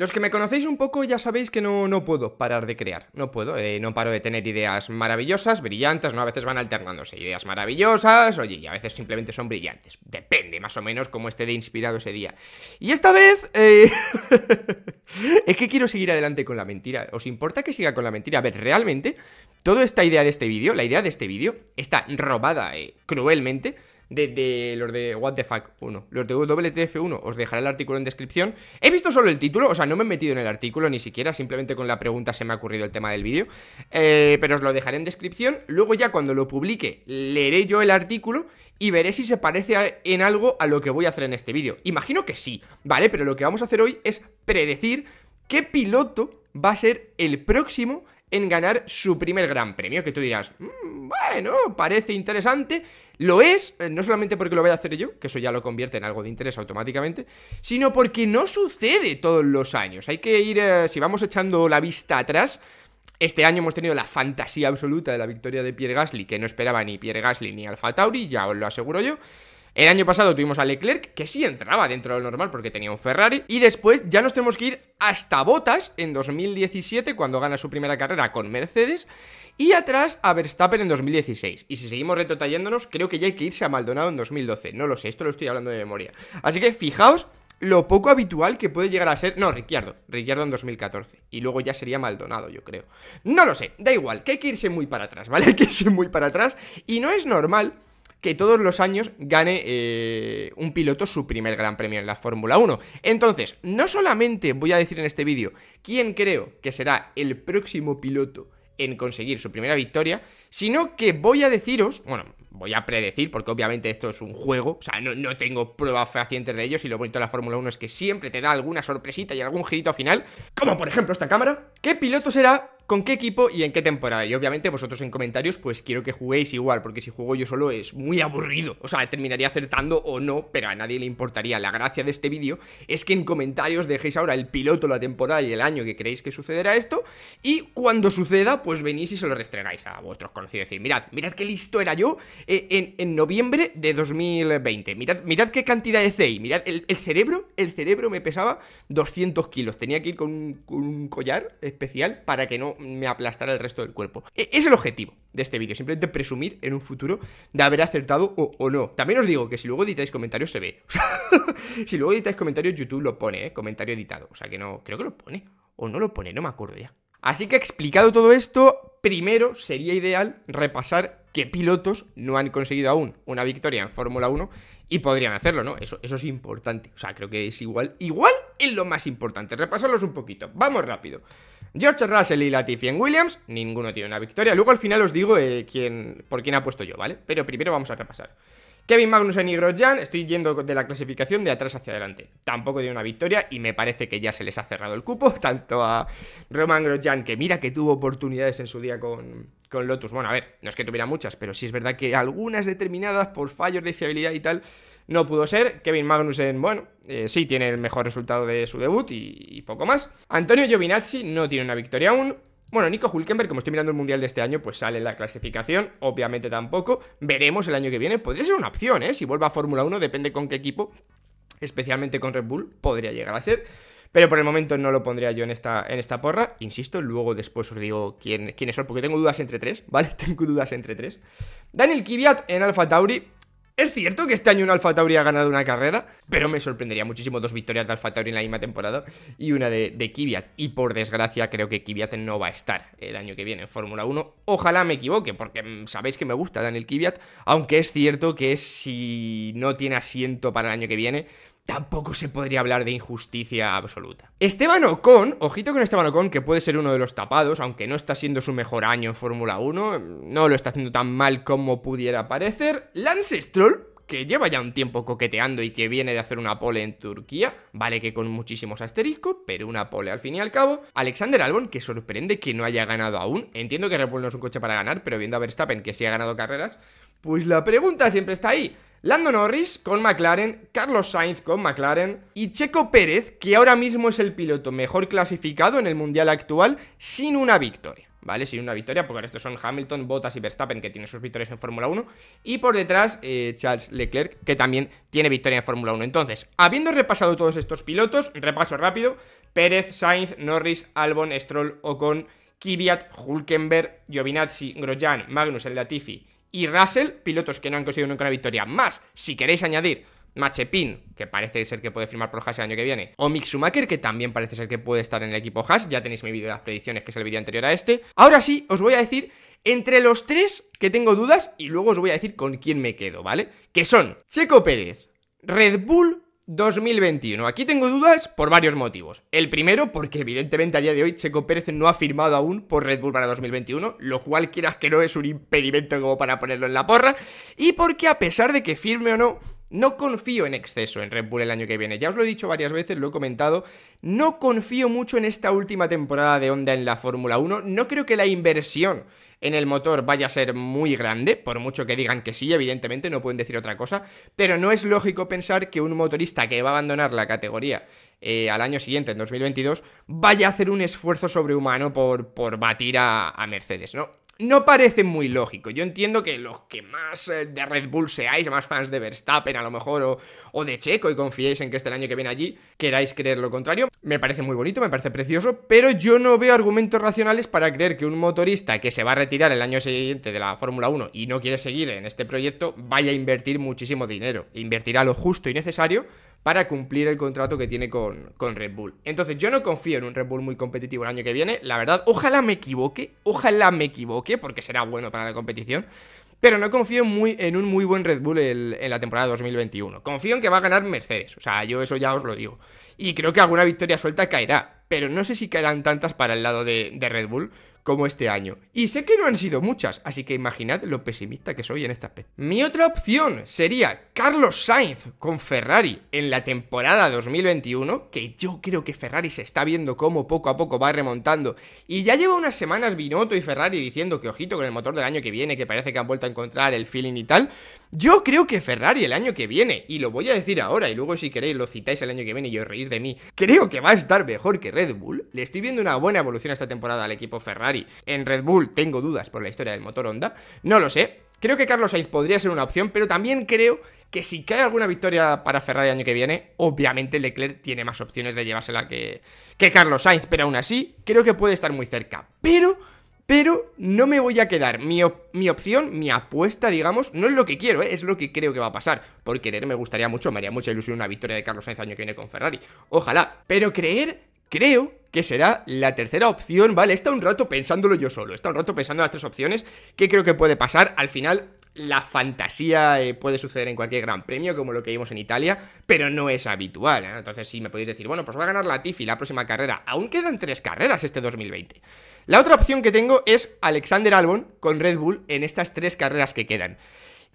Los que me conocéis un poco ya sabéis que no, puedo parar de crear, no puedo, eh, no paro de tener ideas maravillosas, brillantes, ¿no? A veces van alternándose, ideas maravillosas, oye, y a veces simplemente son brillantes, depende más o menos cómo esté de inspirado ese día. Y esta vez, eh, es que quiero seguir adelante con la mentira, ¿os importa que siga con la mentira? A ver, realmente, toda esta idea de este vídeo, la idea de este vídeo, está robada eh, cruelmente de, los de What the Fuck 1. Los de WTF1 os dejaré el artículo en descripción. He visto solo el título, o sea, no me he metido en el artículo ni siquiera, simplemente con la pregunta se me ha ocurrido el tema del vídeo. Eh, pero os lo dejaré en descripción. Luego ya cuando lo publique leeré yo el artículo y veré si se parece en algo a lo que voy a hacer en este vídeo. Imagino que sí, ¿vale? Pero lo que vamos a hacer hoy es predecir qué piloto va a ser el próximo en ganar su primer gran premio, que tú dirás, mm, bueno, parece interesante, lo es, eh, no solamente porque lo voy a hacer yo, que eso ya lo convierte en algo de interés automáticamente, sino porque no sucede todos los años. Hay que ir, eh, si vamos echando la vista atrás, este año hemos tenido la fantasía absoluta de la victoria de Pierre Gasly, que no esperaba ni Pierre Gasly ni Alfa Tauri, ya os lo aseguro yo. El año pasado tuvimos a Leclerc, que sí entraba dentro del normal porque tenía un Ferrari. Y después ya nos tenemos que ir hasta Botas en 2017, cuando gana su primera carrera con Mercedes. Y atrás a Verstappen en 2016. Y si seguimos retotallándonos, creo que ya hay que irse a Maldonado en 2012. No lo sé, esto lo estoy hablando de memoria. Así que fijaos lo poco habitual que puede llegar a ser. No, Ricciardo. Ricciardo en 2014. Y luego ya sería Maldonado, yo creo. No lo sé, da igual, que hay que irse muy para atrás, ¿vale? Hay que irse muy para atrás. Y no es normal que todos los años gane eh, un piloto su primer gran premio en la Fórmula 1. Entonces, no solamente voy a decir en este vídeo quién creo que será el próximo piloto en conseguir su primera victoria, sino que voy a deciros, bueno, voy a predecir, porque obviamente esto es un juego, o sea, no, no tengo pruebas fehacientes de ello, y lo bonito de la Fórmula 1 es que siempre te da alguna sorpresita y algún girito final, como por ejemplo esta cámara, ¿qué piloto será con qué equipo y en qué temporada. Y obviamente vosotros en comentarios pues quiero que juguéis igual, porque si juego yo solo es muy aburrido. O sea, terminaría acertando o no, pero a nadie le importaría. La gracia de este vídeo es que en comentarios dejéis ahora el piloto, la temporada y el año que creéis que sucederá esto. Y cuando suceda, pues venís y se lo restregáis a vosotros. conocidos. Decir, mirad, mirad qué listo era yo eh, en, noviembre de 2020. Mirad, mirad qué cantidad de CI. Mirad, el, cerebro, el cerebro me pesaba 200 kilos. Tenía que ir con un collar especial para que no me aplastará el resto del cuerpo. E-, es el objetivo de este vídeo, simplemente presumir en un futuro de haber acertado o, no. También os digo que si luego editáis comentarios se ve. si luego editáis comentarios, YouTube lo pone, ¿eh? comentario editado. O sea que no, creo que lo pone. O no lo pone, no me acuerdo ya. Así que explicado todo esto, primero sería ideal repasar qué pilotos no han conseguido aún una victoria en Fórmula 1 y podrían hacerlo, ¿no? Eso, eso es importante. O sea, creo que es igual, igual y lo más importante, repasarlos un poquito. Vamos rápido. George Russell y Latifian Williams, ninguno tiene una victoria. Luego al final os digo eh, quién, por quién puesto yo, ¿vale? Pero primero vamos a repasar. Kevin Magnussen y Grosjean, estoy yendo de la clasificación de atrás hacia adelante. Tampoco dio una victoria y me parece que ya se les ha cerrado el cupo, tanto a Roman Grosjean, que mira que tuvo oportunidades en su día con, con Lotus. Bueno, a ver, no es que tuviera muchas, pero sí es verdad que algunas determinadas por fallos de fiabilidad y tal no pudo ser. Kevin Magnussen, bueno, eh, sí tiene el mejor resultado de su debut y, poco más. Antonio Giovinazzi no tiene una victoria aún. Bueno, Nico Hulkenberg, como estoy mirando el mundial de este año, pues sale en la clasificación, obviamente tampoco. Veremos el año que viene, podría ser una opción, ¿eh? Si vuelva a Fórmula 1, depende con qué equipo, especialmente con Red Bull, podría llegar a ser. Pero por el momento no lo pondría yo en esta, en esta porra. Insisto, luego después os digo quién, quiénes son, porque tengo dudas entre tres, ¿vale? Tengo dudas entre tres. Daniel Kiviat en Alfa Tauri. Es cierto que este año un Alfa Tauri ha ganado una carrera, pero me sorprendería muchísimo dos victorias de Alfa Tauri en la misma temporada y una de, de Kvyat. Y por desgracia creo que Kvyat no va a estar el año que viene en Fórmula 1. Ojalá me equivoque, porque mm, sabéis que me gusta Daniel Kvyat, aunque es cierto que si no tiene asiento para el año que viene, tampoco se podría hablar de injusticia absoluta. Esteban Ocon, ojito con Esteban Ocon, que puede ser uno de los tapados, aunque no está siendo su mejor año en Fórmula 1, no lo está haciendo tan mal como pudiera parecer. Lance Stroll, que lleva ya un tiempo coqueteando y que viene de hacer una pole en Turquía, vale que con muchísimos asteriscos, pero una pole al fin y al cabo. Alexander Albon, que sorprende que no haya ganado aún. Entiendo que Red no es un coche para ganar, pero viendo a Verstappen que sí ha ganado carreras, pues la pregunta siempre está ahí. Lando Norris con McLaren, Carlos Sainz con McLaren y Checo Pérez, que ahora mismo es el piloto mejor clasificado en el Mundial actual, sin una victoria. ¿Vale? Sin una victoria, porque estos son Hamilton, Bottas y Verstappen, que tienen sus victorias en Fórmula 1. Y por detrás, eh, Charles Leclerc, que también tiene victoria en Fórmula 1. Entonces, habiendo repasado todos estos pilotos, repaso rápido: Pérez, Sainz, Norris, Albon, Stroll, Ocon, Kvyat, Hulkenberg, Giovinazzi, Grosjean, Magnus, El Latifi y Russell, pilotos que no han conseguido nunca una victoria. Más, si queréis añadir Machepin, que parece ser que puede firmar por Haas el año que viene, o Mick Schumacher, que también parece ser que puede estar en el equipo Haas, ya tenéis mi vídeo de las predicciones, que es el vídeo anterior a este. Ahora sí, os voy a decir entre los tres que tengo dudas y luego os voy a decir con quién me quedo, ¿vale? Que son Checo Pérez, Red Bull 2021. Aquí tengo dudas por varios motivos. El primero, porque evidentemente a día de hoy Checo Pérez no ha firmado aún por Red Bull para 2021, lo cual quieras que no es un impedimento como para ponerlo en la porra, y porque a pesar de que firme o no, no confío en exceso en Red Bull el año que viene. Ya os lo he dicho varias veces, lo he comentado. No confío mucho en esta última temporada de onda en la Fórmula 1. No creo que la inversión en el motor vaya a ser muy grande, por mucho que digan que sí, evidentemente no pueden decir otra cosa, pero no es lógico pensar que un motorista que va a abandonar la categoría eh, al año siguiente, en 2022, vaya a hacer un esfuerzo sobrehumano por, por batir a Mercedes, ¿no? no parece muy lógico. Yo entiendo que los que más eh, de Red Bull seáis, más fans de Verstappen a lo mejor, o, de Checo, y confiéis en que este año que viene allí queráis creer lo contrario, me parece muy bonito, me parece precioso, pero yo no veo argumentos racionales para creer que un motorista que se va a retirar el año siguiente de la Fórmula 1 y no quiere seguir en este proyecto vaya a invertir muchísimo dinero. Invertirá lo justo y necesario para cumplir el contrato que tiene con, Red Bull. Entonces yo no confío en un Red Bull muy competitivo el año que viene, la verdad, ojalá me equivoque, ojalá me equivoque, porque será bueno para la competición. Pero no confío muy, en un muy buen Red Bull en la temporada 2021. Confío en que va a ganar Mercedes. O sea, yo eso ya os lo digo. Y creo que alguna victoria suelta caerá. Pero no sé si caerán tantas para el lado de, de Red Bull como este año. Y sé que no han sido muchas, así que imaginad lo pesimista que soy en este aspecto. Mi otra opción sería Carlos Sainz con Ferrari en la temporada 2021, que yo creo que Ferrari se está viendo cómo poco a poco va remontando. Y ya lleva unas semanas Binotto y Ferrari diciendo que ojito con el motor del año que viene, que parece que han vuelto a encontrar el feeling y tal. Yo creo que Ferrari el año que viene, y lo voy a decir ahora, y luego si queréis lo citáis el año que viene y os reís de mí, creo que va a estar mejor que Red Bull. Le estoy viendo una buena evolución esta temporada al equipo Ferrari. En Red Bull tengo dudas por la historia del motor Honda, no lo sé. Creo que Carlos Sainz podría ser una opción, pero también creo que si cae alguna victoria para Ferrari el año que viene, obviamente Leclerc tiene más opciones de llevársela que, que Carlos Sainz, pero aún así creo que puede estar muy cerca. Pero pero no me voy a quedar. Mi, mi opción, mi apuesta, digamos, no es lo que quiero, ¿eh? es lo que creo que va a pasar. Por querer me gustaría mucho, me haría mucha ilusión una victoria de Carlos Sainz año que viene con Ferrari. Ojalá. Pero creer, creo que será la tercera opción, ¿vale? Está un rato pensándolo yo solo, está un rato pensando en las tres opciones, que creo que puede pasar. Al final, la fantasía eh, puede suceder en cualquier gran premio, como lo que vimos en Italia, pero no es habitual. ¿eh? Entonces, si me podéis decir, bueno, pues va a ganar la Tifi la próxima carrera. Aún quedan tres carreras este 2020. La otra opción que tengo es Alexander Albon con Red Bull en estas tres carreras que quedan.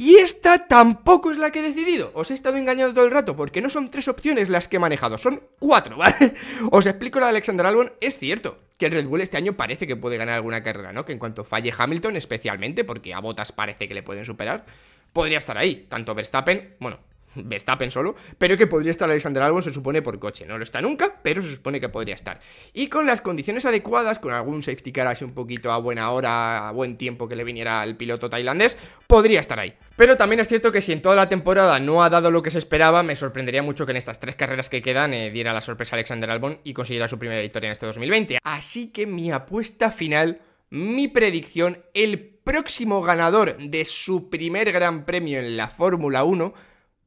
Y esta tampoco es la que he decidido. Os he estado engañando todo el rato porque no son tres opciones las que he manejado, son cuatro, ¿vale? Os explico la de Alexander Albon. Es cierto que el Red Bull este año parece que puede ganar alguna carrera, ¿no? Que en cuanto falle Hamilton, especialmente porque a Botas parece que le pueden superar, podría estar ahí. Tanto Verstappen, bueno, Verstappen solo, pero que podría estar Alexander Albon, se supone, por coche. No lo está nunca, pero se supone que podría estar. Y con las condiciones adecuadas, con algún safety car así un poquito a buena hora, a buen tiempo que le viniera al piloto tailandés, podría estar ahí. Pero también es cierto que si en toda la temporada no ha dado lo que se esperaba, me sorprendería mucho que en estas tres carreras que quedan eh, diera la sorpresa a Alexander Albon y consiguiera su primera victoria en este 2020. Así que mi apuesta final, mi predicción, el próximo ganador de su primer gran premio en la Fórmula 1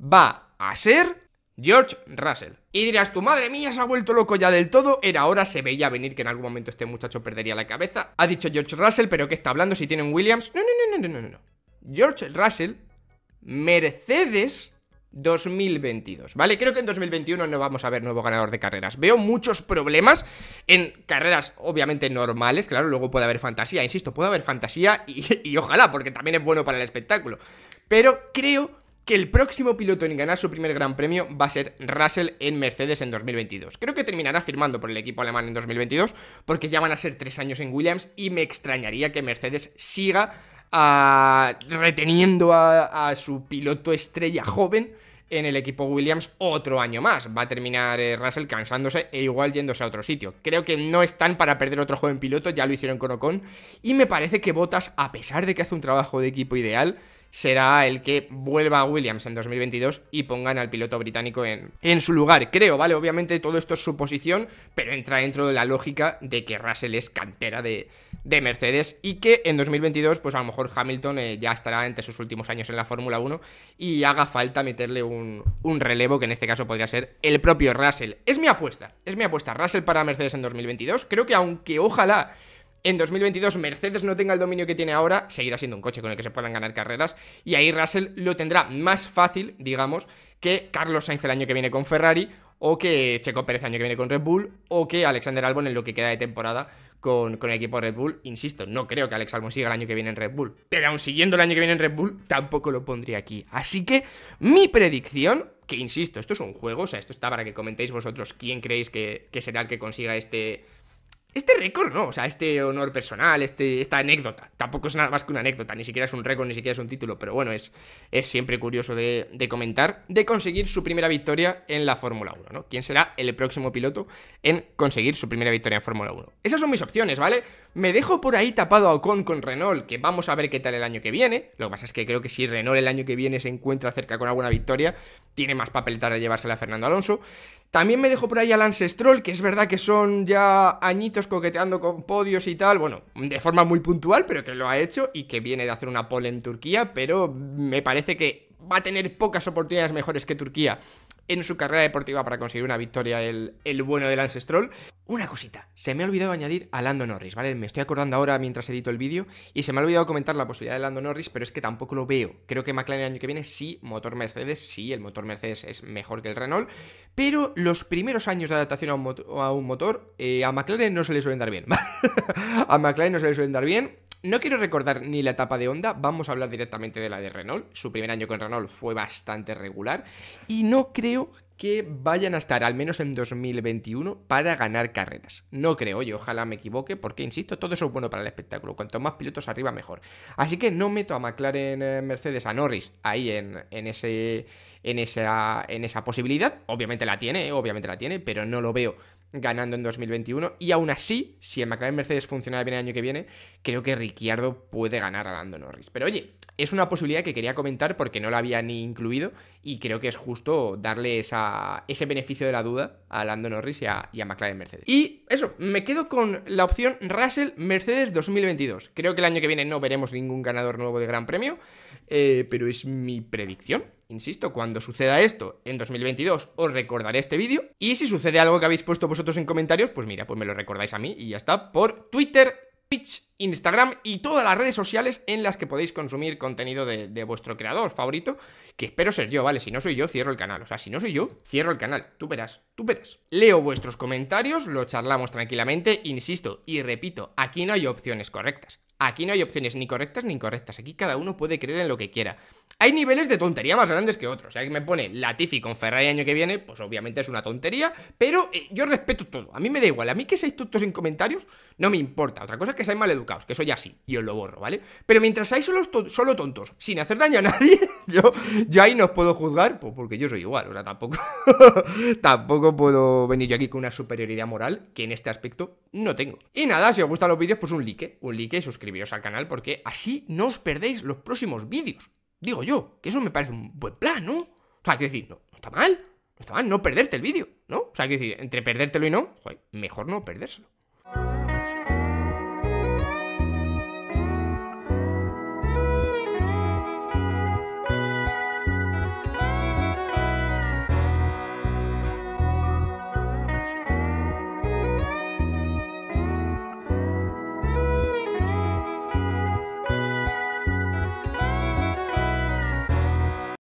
va a ser George Russell. Y dirás, tu madre mía se ha vuelto loco ya del todo, era ahora, se veía venir que en algún momento este muchacho perdería la cabeza. Ha dicho George Russell, pero ¿qué está hablando si tienen Williams? No, no, no, no, no, no. George Russell, Mercedes 2022, ¿vale? Creo que en 2021 no vamos a ver nuevo ganador de carreras. Veo muchos problemas en carreras, obviamente, normales, claro, luego puede haber fantasía, insisto, puede haber fantasía y, y ojalá, porque también es bueno para el espectáculo. Pero creo que el próximo piloto en ganar su primer gran premio va a ser Russell en Mercedes en 2022. Creo que terminará firmando por el equipo alemán en 2022 porque ya van a ser tres años en Williams y me extrañaría que Mercedes siga ah, reteniendo a, su piloto estrella joven en el equipo Williams otro año más. Va a terminar eh, Russell cansándose e igual yéndose a otro sitio. Creo que no están para perder otro joven piloto, ya lo hicieron con Ocon. Y me parece que Botas, a pesar de que hace un trabajo de equipo ideal, será el que vuelva a Williams en 2022 y pongan al piloto británico en, en su lugar, creo, ¿vale? Obviamente todo esto es suposición, pero entra dentro de la lógica de que Russell es cantera de, de Mercedes y que en 2022 pues a lo mejor Hamilton eh, ya estará entre sus últimos años en la Fórmula 1 y haga falta meterle un, un, relevo que en este caso podría ser el propio Russell. Es mi apuesta, es mi apuesta, Russell para Mercedes en 2022, creo que aunque ojalá en 2022 Mercedes no tenga el dominio que tiene ahora, seguirá siendo un coche con el que se puedan ganar carreras y ahí Russell lo tendrá más fácil, digamos, que Carlos Sainz el año que viene con Ferrari o que Checo Pérez el año que viene con Red Bull o que Alexander Albon en lo que queda de temporada con, con, el equipo Red Bull. Insisto, no creo que Alex Albon siga el año que viene en Red Bull, pero aún siguiendo el año que viene en Red Bull tampoco lo pondría aquí. Así que mi predicción que insisto, esto es un juego, o sea, esto está para que comentéis vosotros quién creéis que, que será el que consiga este, este récord no, o sea, este honor personal, este, esta anécdota, tampoco es nada más que una anécdota, ni siquiera es un récord, ni siquiera es un título, pero bueno, es, es siempre curioso de, de comentar, de conseguir su primera victoria en la Fórmula 1, ¿no? ¿Quién será el próximo piloto en conseguir su primera victoria en Fórmula 1? Esas son mis opciones, ¿vale? Me dejo por ahí tapado a Ocon con Renault, que vamos a ver qué tal el año que viene. Lo que pasa es que creo que si Renault el año que viene se encuentra cerca con alguna victoria, tiene más papel de llevársela a Fernando Alonso. También me dejo por ahí a Lance Stroll, que es verdad que son ya añitos coqueteando con podios y tal, bueno, de forma muy puntual, pero que lo ha hecho y que viene de hacer una pole en Turquía, pero me parece que va a tener pocas oportunidades mejores que Turquía en su carrera deportiva para conseguir una victoria el, bueno del Lance Una cosita, se me ha olvidado añadir a Lando Norris, ¿vale? Me estoy acordando ahora mientras edito el vídeo y se me ha olvidado comentar la posibilidad de Lando Norris, pero es que tampoco lo veo. Creo que McLaren el año que viene sí, motor Mercedes, sí, el motor Mercedes es mejor que el Renault, pero los primeros años de adaptación a un, motor, a, eh, a McLaren no se le suelen dar bien. a McLaren no se le suelen dar bien no quiero recordar ni la etapa de Honda, vamos a hablar directamente de la de Renault. Su primer año con Renault fue bastante regular y no creo que vayan a estar, al menos en 2021, para ganar carreras. No creo, yo ojalá me equivoque, porque insisto, todo eso es bueno para el espectáculo. Cuanto más pilotos arriba, mejor. Así que no meto a McLaren, eh, Mercedes, a Norris ahí en, en, ese, en, esa, en esa posibilidad. Obviamente la tiene, eh, obviamente la tiene, pero no lo veo ganando en 2021. Y aún así, si el McLaren Mercedes funciona bien el año que viene, creo que Ricciardo puede ganar a Lando Norris. Pero oye, es una posibilidad que quería comentar porque no la había ni incluido y creo que es justo darle ese beneficio de la duda a Lando Norris y a, y McLaren Mercedes. Y eso, me quedo con la opción Russell Mercedes 2022. Creo que el año que viene no veremos ningún ganador nuevo de Gran Premio, eh, pero es mi predicción. Insisto, cuando suceda esto en 2022 os recordaré este vídeo y si sucede algo que habéis puesto vosotros en comentarios, pues mira, pues me lo recordáis a mí y ya está por Twitter, Twitch, Instagram y todas las redes sociales en las que podéis consumir contenido de, de, vuestro creador favorito, que espero ser yo, ¿vale? Si no soy yo, cierro el canal. O sea, si no soy yo, cierro el canal. Tú verás, tú verás. Leo vuestros comentarios, lo charlamos tranquilamente, insisto y repito, aquí no hay opciones correctas. Aquí no hay opciones ni correctas ni incorrectas. Aquí cada uno puede creer en lo que quiera. Hay niveles de tontería más grandes que otros. O sea, que me pone Latifi con Ferrari el año que viene, pues obviamente es una tontería, pero eh, yo respeto todo. A mí me da igual. A mí que seáis tontos en comentarios no me importa. Otra cosa es que seáis educados, que eso ya sí, y os lo borro, ¿vale? Pero mientras seáis solo, tontos, sin hacer daño a nadie, yo, yo ahí no os puedo juzgar, pues porque yo soy igual. O sea, tampoco, tampoco puedo venir yo aquí con una superioridad moral que en este aspecto no tengo. Y nada, si os gustan los vídeos, pues un like, un like y suscribiros al canal porque así no os perdéis los próximos vídeos. Digo yo, que eso me parece un buen plan, ¿no? O sea, quiero decir, no, no está mal, no está mal no perderte el vídeo, ¿no? O sea, quiero decir, entre perdértelo y no, joder, mejor no perdérselo.